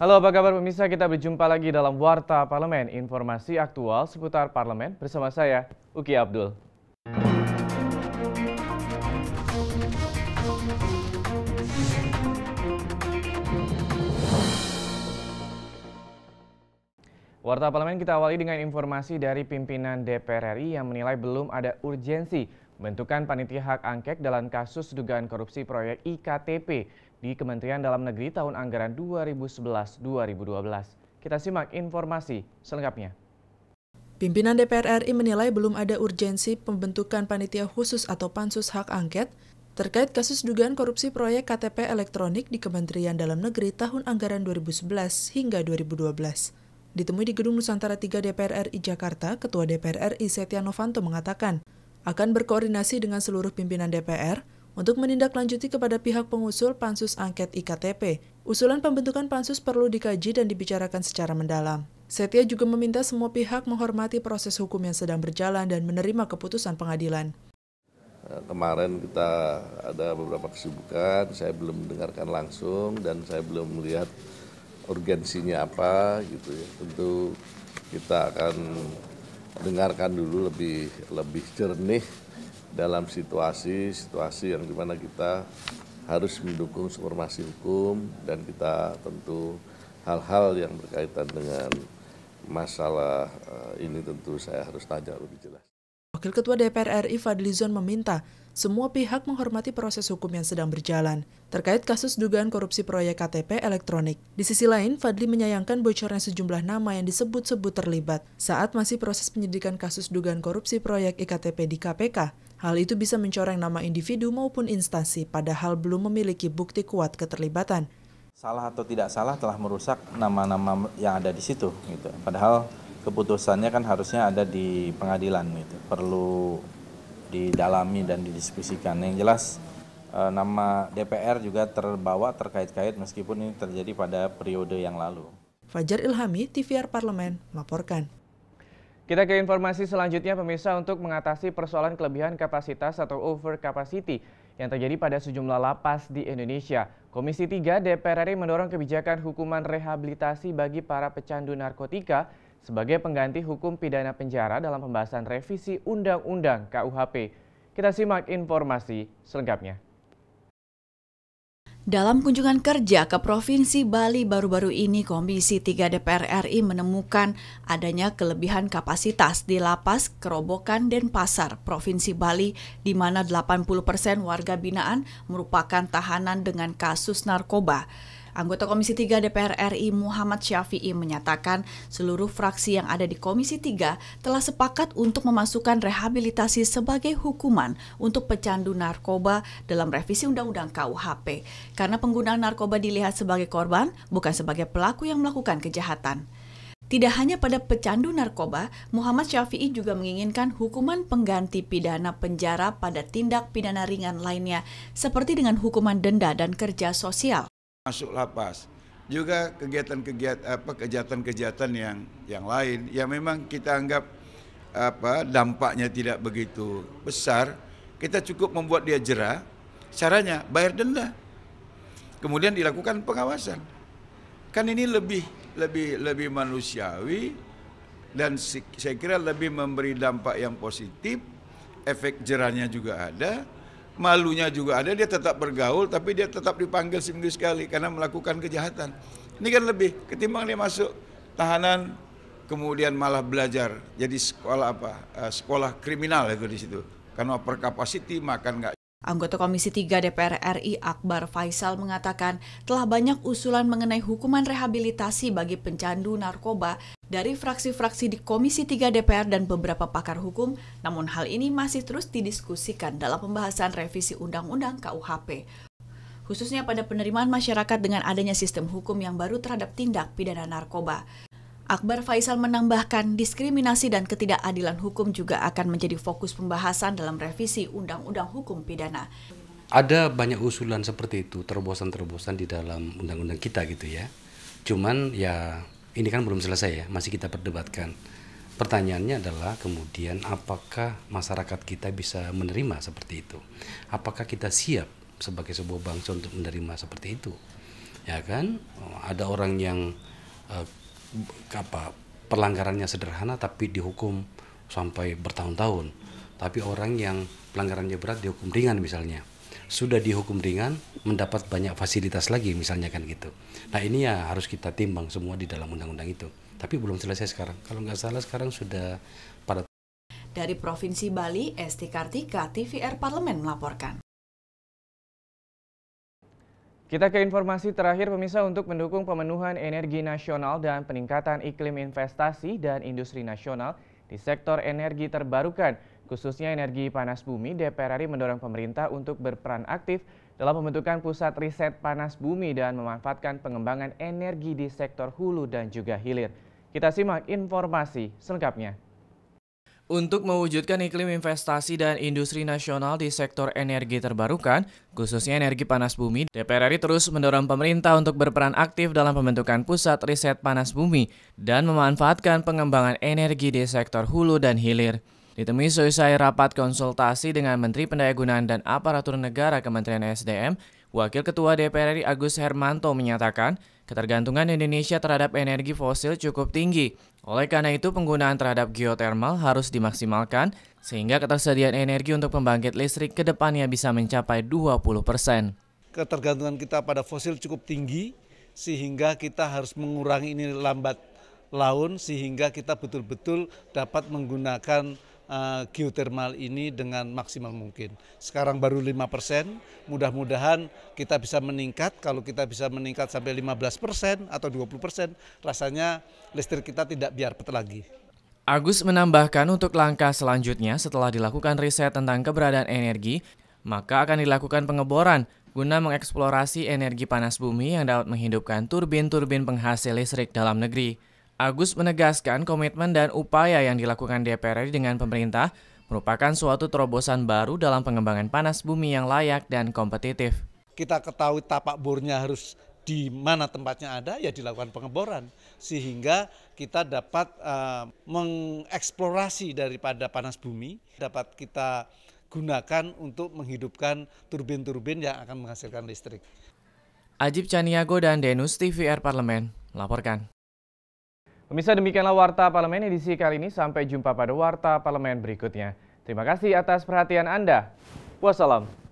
Halo apa kabar pemirsa, kita berjumpa lagi dalam Warta Parlemen, informasi aktual seputar parlemen bersama saya, Uki Abdul. Warta Parlemen kita awali dengan informasi dari pimpinan DPR RI yang menilai belum ada urgensi bentukan panitia hak angket dalam kasus dugaan korupsi proyek IKTP di Kementerian Dalam Negeri tahun anggaran 2011-2012. Kita simak informasi selengkapnya. Pimpinan DPR RI menilai belum ada urgensi pembentukan panitia khusus atau pansus hak angket terkait kasus dugaan korupsi proyek KTP elektronik di Kementerian Dalam Negeri tahun anggaran 2011 hingga 2012. Ditemui di Gedung Nusantara 3 DPR RI Jakarta, Ketua DPR RI Setia Novanto mengatakan akan berkoordinasi dengan seluruh pimpinan DPR untuk menindaklanjuti kepada pihak pengusul pansus angket IKTP. Usulan pembentukan pansus perlu dikaji dan dibicarakan secara mendalam. Setia juga meminta semua pihak menghormati proses hukum yang sedang berjalan dan menerima keputusan pengadilan. Eh, kemarin kita ada beberapa kesibukan, saya belum mendengarkan langsung dan saya belum melihat urgensinya apa gitu ya. Tentu kita akan dengarkan dulu lebih lebih jernih dalam situasi situasi yang dimana kita harus mendukung reformasi hukum dan kita tentu hal-hal yang berkaitan dengan masalah eh, ini tentu saya harus tanya lebih jelas. Wakil Ketua DPR RI Fadli Zon meminta semua pihak menghormati proses hukum yang sedang berjalan terkait kasus dugaan korupsi proyek KTP elektronik. Di sisi lain, Fadli menyayangkan bocornya sejumlah nama yang disebut-sebut terlibat saat masih proses penyidikan kasus dugaan korupsi proyek IKTP di KPK. Hal itu bisa mencoreng nama individu maupun instansi padahal belum memiliki bukti kuat keterlibatan. Salah atau tidak salah telah merusak nama-nama yang ada di situ gitu. Padahal keputusannya kan harusnya ada di pengadilan gitu perlu didalami dan didiskusikan yang jelas eh, nama DPR juga terbawa terkait-kait meskipun ini terjadi pada periode yang lalu Fajar Ilhami TVR Parlemen melaporkan kita ke informasi selanjutnya pemirsa untuk mengatasi persoalan kelebihan kapasitas atau over capacity yang terjadi pada sejumlah lapas di Indonesia. Komisi 3 DPR RI mendorong kebijakan hukuman rehabilitasi bagi para pecandu narkotika sebagai pengganti hukum pidana penjara dalam pembahasan revisi Undang-Undang KUHP. Kita simak informasi selengkapnya. Dalam kunjungan kerja ke Provinsi Bali baru-baru ini, Komisi 3 DPR RI menemukan adanya kelebihan kapasitas di lapas Kerobokan Denpasar, Provinsi Bali, di mana 80 persen warga binaan merupakan tahanan dengan kasus narkoba. Anggota Komisi 3 DPR RI Muhammad Syafi'i menyatakan seluruh fraksi yang ada di Komisi 3 telah sepakat untuk memasukkan rehabilitasi sebagai hukuman untuk pecandu narkoba dalam revisi Undang-Undang KUHP karena penggunaan narkoba dilihat sebagai korban bukan sebagai pelaku yang melakukan kejahatan. Tidak hanya pada pecandu narkoba, Muhammad Syafi'i juga menginginkan hukuman pengganti pidana penjara pada tindak pidana ringan lainnya, seperti dengan hukuman denda dan kerja sosial masuk lapas juga kegiatan-kegiatan apa kejahatan-kejahatan yang yang lain yang memang kita anggap apa dampaknya tidak begitu besar kita cukup membuat dia jerah caranya bayar denda kemudian dilakukan pengawasan kan ini lebih lebih lebih manusiawi dan saya kira lebih memberi dampak yang positif efek jerahnya juga ada malunya juga ada, dia tetap bergaul, tapi dia tetap dipanggil seminggu sekali karena melakukan kejahatan. Ini kan lebih ketimbang dia masuk tahanan, kemudian malah belajar jadi sekolah apa? Eh, sekolah kriminal itu di situ. Karena per overcapacity, makan nggak Anggota Komisi 3 DPR RI Akbar Faisal mengatakan telah banyak usulan mengenai hukuman rehabilitasi bagi pencandu narkoba dari fraksi-fraksi di Komisi 3 DPR dan beberapa pakar hukum, namun hal ini masih terus didiskusikan dalam pembahasan revisi Undang-Undang KUHP. Khususnya pada penerimaan masyarakat dengan adanya sistem hukum yang baru terhadap tindak pidana narkoba. Akbar Faisal menambahkan, diskriminasi dan ketidakadilan hukum juga akan menjadi fokus pembahasan dalam revisi Undang-Undang Hukum Pidana. Ada banyak usulan seperti itu, terobosan-terobosan di dalam undang-undang kita gitu ya. Cuman ya ini kan belum selesai ya, masih kita perdebatkan. Pertanyaannya adalah kemudian apakah masyarakat kita bisa menerima seperti itu? Apakah kita siap sebagai sebuah bangsa untuk menerima seperti itu? Ya kan? Ada orang yang eh, apa pelanggarannya sederhana tapi dihukum sampai bertahun-tahun. Tapi orang yang pelanggarannya berat dihukum ringan misalnya sudah dihukum ringan mendapat banyak fasilitas lagi misalnya kan gitu. Nah ini ya harus kita timbang semua di dalam undang-undang itu. Tapi belum selesai sekarang. Kalau nggak salah sekarang sudah pada dari Provinsi Bali, Esti Kartika, TVR Parlemen melaporkan. Kita ke informasi terakhir pemirsa untuk mendukung pemenuhan energi nasional dan peningkatan iklim investasi dan industri nasional di sektor energi terbarukan khususnya energi panas bumi, DPR RI mendorong pemerintah untuk berperan aktif dalam pembentukan pusat riset panas bumi dan memanfaatkan pengembangan energi di sektor hulu dan juga hilir. Kita simak informasi selengkapnya. Untuk mewujudkan iklim investasi dan industri nasional di sektor energi terbarukan, khususnya energi panas bumi, DPR RI terus mendorong pemerintah untuk berperan aktif dalam pembentukan pusat riset panas bumi dan memanfaatkan pengembangan energi di sektor hulu dan hilir. Ditemui selesai rapat konsultasi dengan Menteri Pendayagunaan dan Aparatur Negara Kementerian SDM, Wakil Ketua DPR RI Agus Hermanto menyatakan ketergantungan Indonesia terhadap energi fosil cukup tinggi. Oleh karena itu, penggunaan terhadap geotermal harus dimaksimalkan sehingga ketersediaan energi untuk pembangkit listrik ke depannya bisa mencapai 20 persen. Ketergantungan kita pada fosil cukup tinggi sehingga kita harus mengurangi ini lambat laun sehingga kita betul-betul dapat menggunakan Eh, Geothermal ini dengan maksimal mungkin. Sekarang baru 5%, mudah-mudahan kita bisa meningkat. Kalau kita bisa meningkat sampai 15% atau 20%, rasanya listrik kita tidak biar biarpet lagi. Agus menambahkan untuk langkah selanjutnya setelah dilakukan riset tentang keberadaan energi, maka akan dilakukan pengeboran guna mengeksplorasi energi panas bumi yang dapat menghidupkan turbin-turbin penghasil listrik dalam negeri. Agus menegaskan komitmen dan upaya yang dilakukan DPR RI dengan pemerintah merupakan suatu terobosan baru dalam pengembangan panas bumi yang layak dan kompetitif. Kita ketahui tapak bornya harus di mana tempatnya ada ya dilakukan pengeboran sehingga kita dapat uh, mengeksplorasi daripada panas bumi dapat kita gunakan untuk menghidupkan turbin-turbin yang akan menghasilkan listrik. Ajib Caniago dan Denus TVR Parlemen melaporkan. Pemirsa demikianlah Warta Parlemen edisi kali ini. Sampai jumpa pada Warta Parlemen berikutnya. Terima kasih atas perhatian Anda. Wassalam.